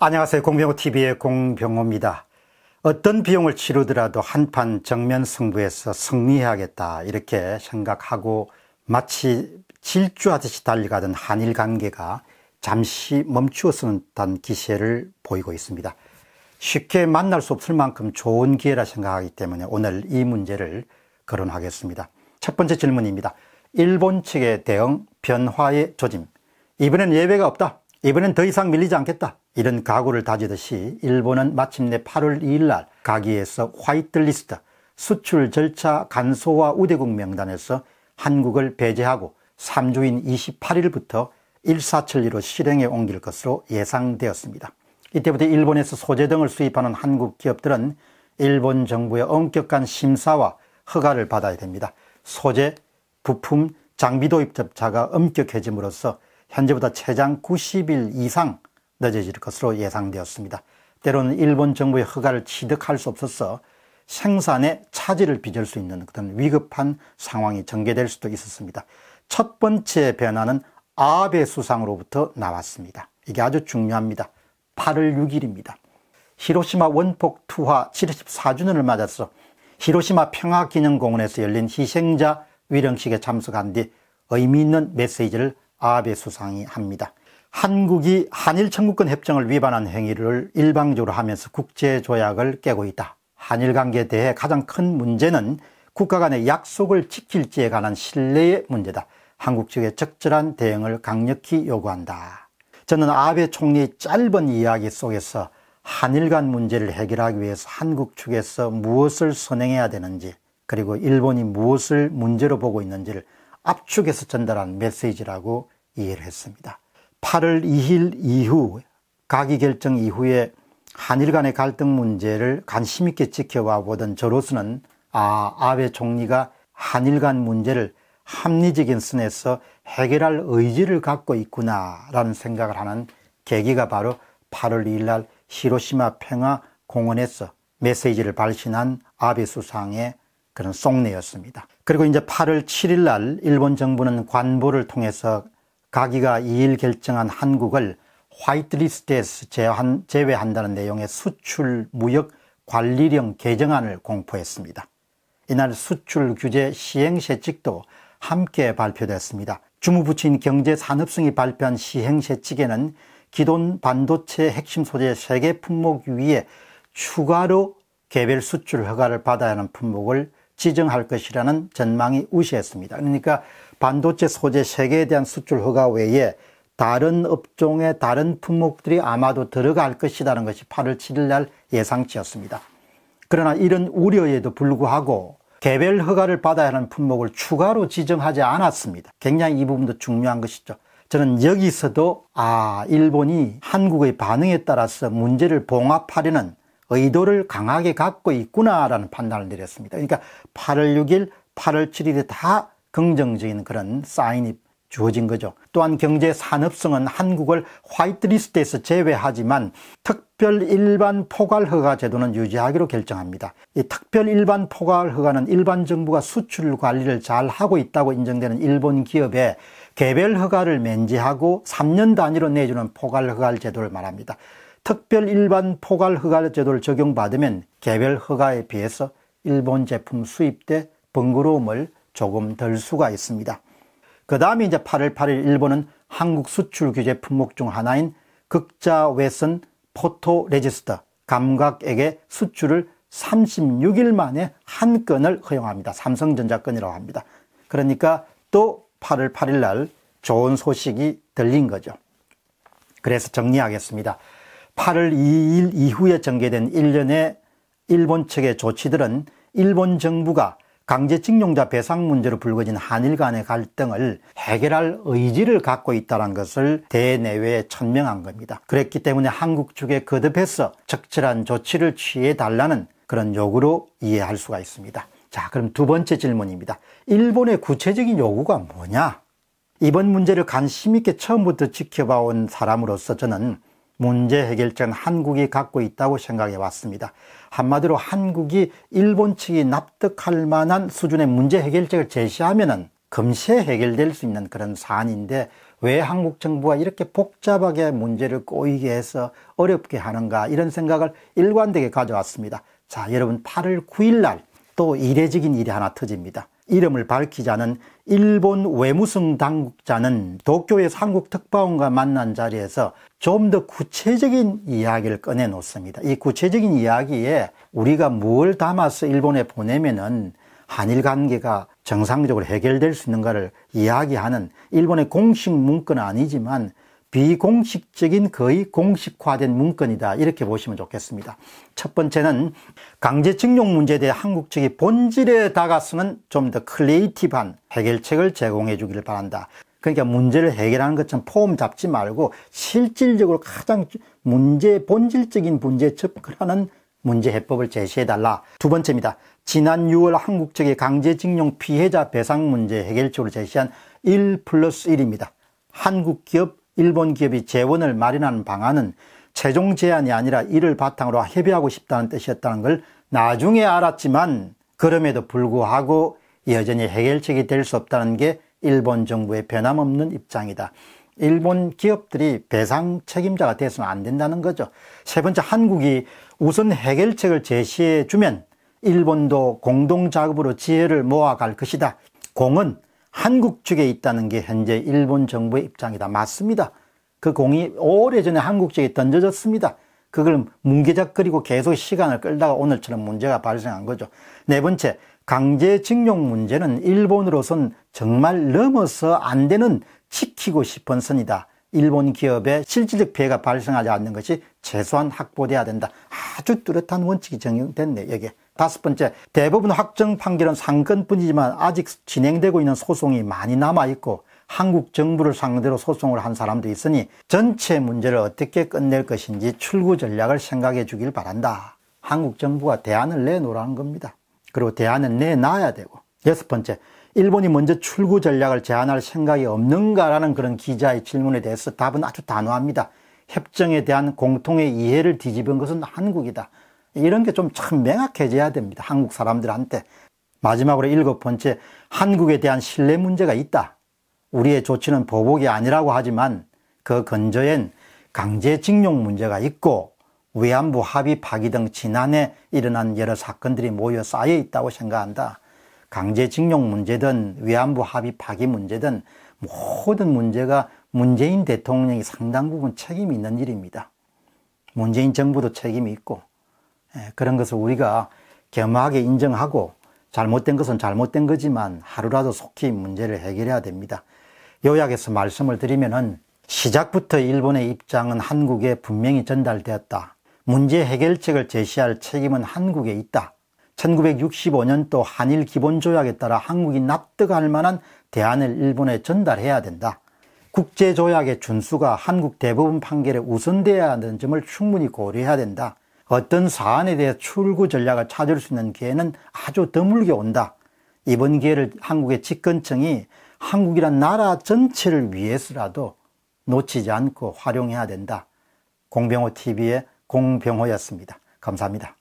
안녕하세요. 공병호TV의 공병호입니다. 어떤 비용을 치르더라도 한판 정면 승부에서 승리하겠다 이렇게 생각하고 마치 질주하듯이 달려가던 한일 관계가 잠시 멈추었다는 기세를 보이고 있습니다. 쉽게 만날 수 없을 만큼 좋은 기회라 생각하기 때문에 오늘 이 문제를 거론하겠습니다. 첫 번째 질문입니다. 일본 측의 대응 변화의 조짐. 이번엔 예외가 없다. 이번엔 더 이상 밀리지 않겠다. 이런 각오를 다지듯이 일본은 마침내 8월 2일 날 가기에서 화이트리스트 수출 절차 간소화 우대국 명단에서 한국을 배제하고 3주인 28일부터 1472로 실행에 옮길 것으로 예상되었습니다. 이때부터 일본에서 소재 등을 수입하는 한국 기업들은 일본 정부의 엄격한 심사와 허가를 받아야 됩니다. 소재, 부품, 장비 도입 접차가 엄격해짐으로써 현재보다 최장 90일 이상 늦어질 것으로 예상되었습니다. 때로는 일본 정부의 허가를 취득할 수 없어서 생산에 차질을 빚을 수 있는 그런 위급한 상황이 전개될 수도 있었습니다. 첫 번째 변화는 아베 수상으로부터 나왔습니다. 이게 아주 중요합니다. 8월 6일입니다. 히로시마 원폭 투하 74주년을 맞아서 히로시마 평화기념공원에서 열린 희생자 위령식에 참석한 뒤 의미 있는 메시지를 아베 수상이 합니다. 한국이 한일 청구권 협정을 위반한 행위를 일방적으로 하면서 국제 조약을 깨고 있다. 한일 관계에 대해 가장 큰 문제는 국가 간의 약속을 지킬지에 관한 신뢰의 문제다. 한국 측의 적절한 대응을 강력히 요구한다. 저는 아베 총리의 짧은 이야기 속에서 한일 간 문제를 해결하기 위해서 한국 측에서 무엇을 선행해야 되는지 그리고 일본이 무엇을 문제로 보고 있는지를 압축해서 전달한 메시지라고 이해를 했습니다. 8월 2일 이후 가기 결정 이후에 한일 간의 갈등 문제를 관심 있게 지켜와 보던 저로서는 아, 아베 총리가 한일 간 문제를 합리적인 선에서 해결할 의지를 갖고 있구나라는 생각을 하는 계기가 바로 8월 2일 날 히로시마 평화 공원에서 메시지를 발신한 아베 수상의 그런 속내였습니다. 그리고 이제 8월 7일 날 일본 정부는 관보를 통해서 가기가 2일 결정한 한국을 화이트리스트에서 제한, 제외한다는 내용의 수출 무역 관리령 개정안을 공포했습니다. 이날 수출 규제 시행 세칙도 함께 발표됐습니다. 주무부처인 경제산업성이 발표한 시행 세칙에는 기존 반도체 핵심 소재 3개 품목 위에 추가로 개별 수출 허가를 받아야 하는 품목을 지정할 것이라는 전망이 우시했습니다. 그러니까 반도체 소재 세계에 대한 수출 허가 외에 다른 업종의 다른 품목들이 아마도 들어갈 것이라는 것이 8월 7일 날 예상치였습니다. 그러나 이런 우려에도 불구하고 개별 허가를 받아야 하는 품목을 추가로 지정하지 않았습니다. 굉장히 이 부분도 중요한 것이죠. 저는 여기서도 아 일본이 한국의 반응에 따라서 문제를 봉합하려는 의도를 강하게 갖고 있구나라는 판단을 내렸습니다. 그러니까 8월 6일, 8월 7일에 다 긍정적인 그런 사인이 주어진 거죠. 또한 경제 산업성은 한국을 화이트리스트에서 제외하지만 특별 일반 포괄 허가 제도는 유지하기로 결정합니다. 이 특별 일반 포괄 허가는 일반 정부가 수출 관리를 잘 하고 있다고 인정되는 일본 기업에 개별 허가를 면제하고 3년 단위로 내주는 포괄 허가 제도를 말합니다. 특별 일반 포괄 허가 제도를 적용받으면 개별 허가에 비해서 일본 제품 수입 때 번거로움을 조금 덜 수가 있습니다. 그 다음에 이제 8월 8일 일본은 한국 수출 규제 품목 중 하나인 극자 외선 포토 레지스터 감각에게 수출을 36일 만에 한 건을 허용합니다. 삼성전자 건이라고 합니다. 그러니까 또 8월 8일 날 좋은 소식이 들린 거죠. 그래서 정리하겠습니다. 8월 2일 이후에 전개된 1년의 일본 측의 조치들은 일본 정부가 강제징용자 배상 문제로 불거진 한일 간의 갈등을 해결할 의지를 갖고 있다는 것을 대내외에 천명한 겁니다. 그랬기 때문에 한국 측에 거듭해서 적절한 조치를 취해 달라는 그런 요구로 이해할 수가 있습니다. 자, 그럼 두 번째 질문입니다. 일본의 구체적인 요구가 뭐냐? 이번 문제를 관심있게 처음부터 지켜봐온 사람으로서 저는 문제 해결전 한국이 갖고 있다고 생각해 왔습니다. 한마디로 한국이 일본 측이 납득할 만한 수준의 문제 해결책을 제시하면은 금세 해결될 수 있는 그런 사안인데 왜 한국 정부가 이렇게 복잡하게 문제를 꼬이게 해서 어렵게 하는가 이런 생각을 일관되게 가져왔습니다. 자, 여러분 8월 9일 날또 이례적인 일이 하나 터집니다. 이름을 밝히자는 일본 외무성 당국자는 도쿄의 한국 특파원과 만난 자리에서 좀 더 구체적인 이야기를 꺼내놓습니다. 이 구체적인 이야기에 우리가 뭘 담아서 일본에 보내면은 한일 관계가 정상적으로 해결될 수 있는가를 이야기하는 일본의 공식 문건 은 아니지만 비공식적인 거의 공식화된 문건이다 이렇게 보시면 좋겠습니다 첫 번째는 강제징용 문제에 대해 한국 측이 본질에 다가서는 좀 더 클리에이티브한 해결책을 제공해 주기를 바란다 그러니까 문제를 해결하는 것처럼 포옹 잡지 말고 실질적으로 가장 문제 본질적인 문제에 접근하는 문제 해법을 제시해달라 두 번째입니다 지난 6월 한국 측의 강제징용 피해자 배상 문제 해결책으로 제시한 1 플러스 1입니다 한국 기업 일본 기업이 재원을 마련하는 방안은 최종 제안이 아니라 이를 바탕으로 협의하고 싶다는 뜻이었다는 걸 나중에 알았지만 그럼에도 불구하고 여전히 해결책이 될 수 없다는 게 일본 정부의 변함없는 입장이다. 일본 기업들이 배상 책임자가 돼서는 안 된다는 거죠. 세 번째, 한국이 우선 해결책을 제시해 주면 일본도 공동작업으로 지혜를 모아갈 것이다. 공은 한국 측에 있다는 게 현재 일본 정부의 입장이다. 맞습니다. 그 공이 오래전에 한국 측에 던져졌습니다. 그걸 뭉개작거리고 계속 시간을 끌다가 오늘처럼 문제가 발생한 거죠. 네 번째, 강제징용 문제는 일본으로선 정말 넘어서 안 되는 지키고 싶은 선이다. 일본 기업의 실질적 피해가 발생하지 않는 것이 최소한 확보돼야 된다. 아주 뚜렷한 원칙이 적용됐네 여기에. 다섯 번째, 대부분 확정 판결은 상건뿐이지만 아직 진행되고 있는 소송이 많이 남아있고 한국 정부를 상대로 소송을 한 사람도 있으니 전체 문제를 어떻게 끝낼 것인지 출구 전략을 생각해 주길 바란다. 한국 정부가 대안을 내놓으라는 겁니다. 그리고 대안은 내놔야 되고. 여섯 번째, 일본이 먼저 출구 전략을 제안할 생각이 없는가라는 그런 기자의 질문에 대해서 답은 아주 단호합니다. 협정에 대한 공통의 이해를 뒤집은 것은 한국이다. 이런 게 좀 참 명확해져야 됩니다. 한국 사람들한테. 마지막으로 일곱 번째, 한국에 대한 신뢰 문제가 있다. 우리의 조치는 보복이 아니라고 하지만 그 근저엔 강제징용 문제가 있고 외안부 합의 파기 등 지난해 일어난 여러 사건들이 모여 쌓여 있다고 생각한다. 강제징용 문제든 위안부 합의 파기 문제든 모든 문제가 문재인 대통령이 상당 부분 책임이 있는 일입니다. 문재인 정부도 책임이 있고 예, 그런 것을 우리가 겸허하게 인정하고 잘못된 것은 잘못된 거지만 하루라도 속히 문제를 해결해야 됩니다. 요약해서 말씀을 드리면은 시작부터 일본의 입장은 한국에 분명히 전달되었다. 문제 해결책을 제시할 책임은 한국에 있다. 1965년 또 한일 기본조약에 따라 한국이 납득할 만한 대안을 일본에 전달해야 된다. 국제조약의 준수가 한국 대법원 판결에 우선돼야 한다는 점을 충분히 고려해야 된다. 어떤 사안에 대해 출구 전략을 찾을 수 있는 기회는 아주 드물게 온다. 이번 기회를 한국의 집권층이 한국이란 나라 전체를 위해서라도 놓치지 않고 활용해야 된다. 공병호 TV의 공병호였습니다. 감사합니다.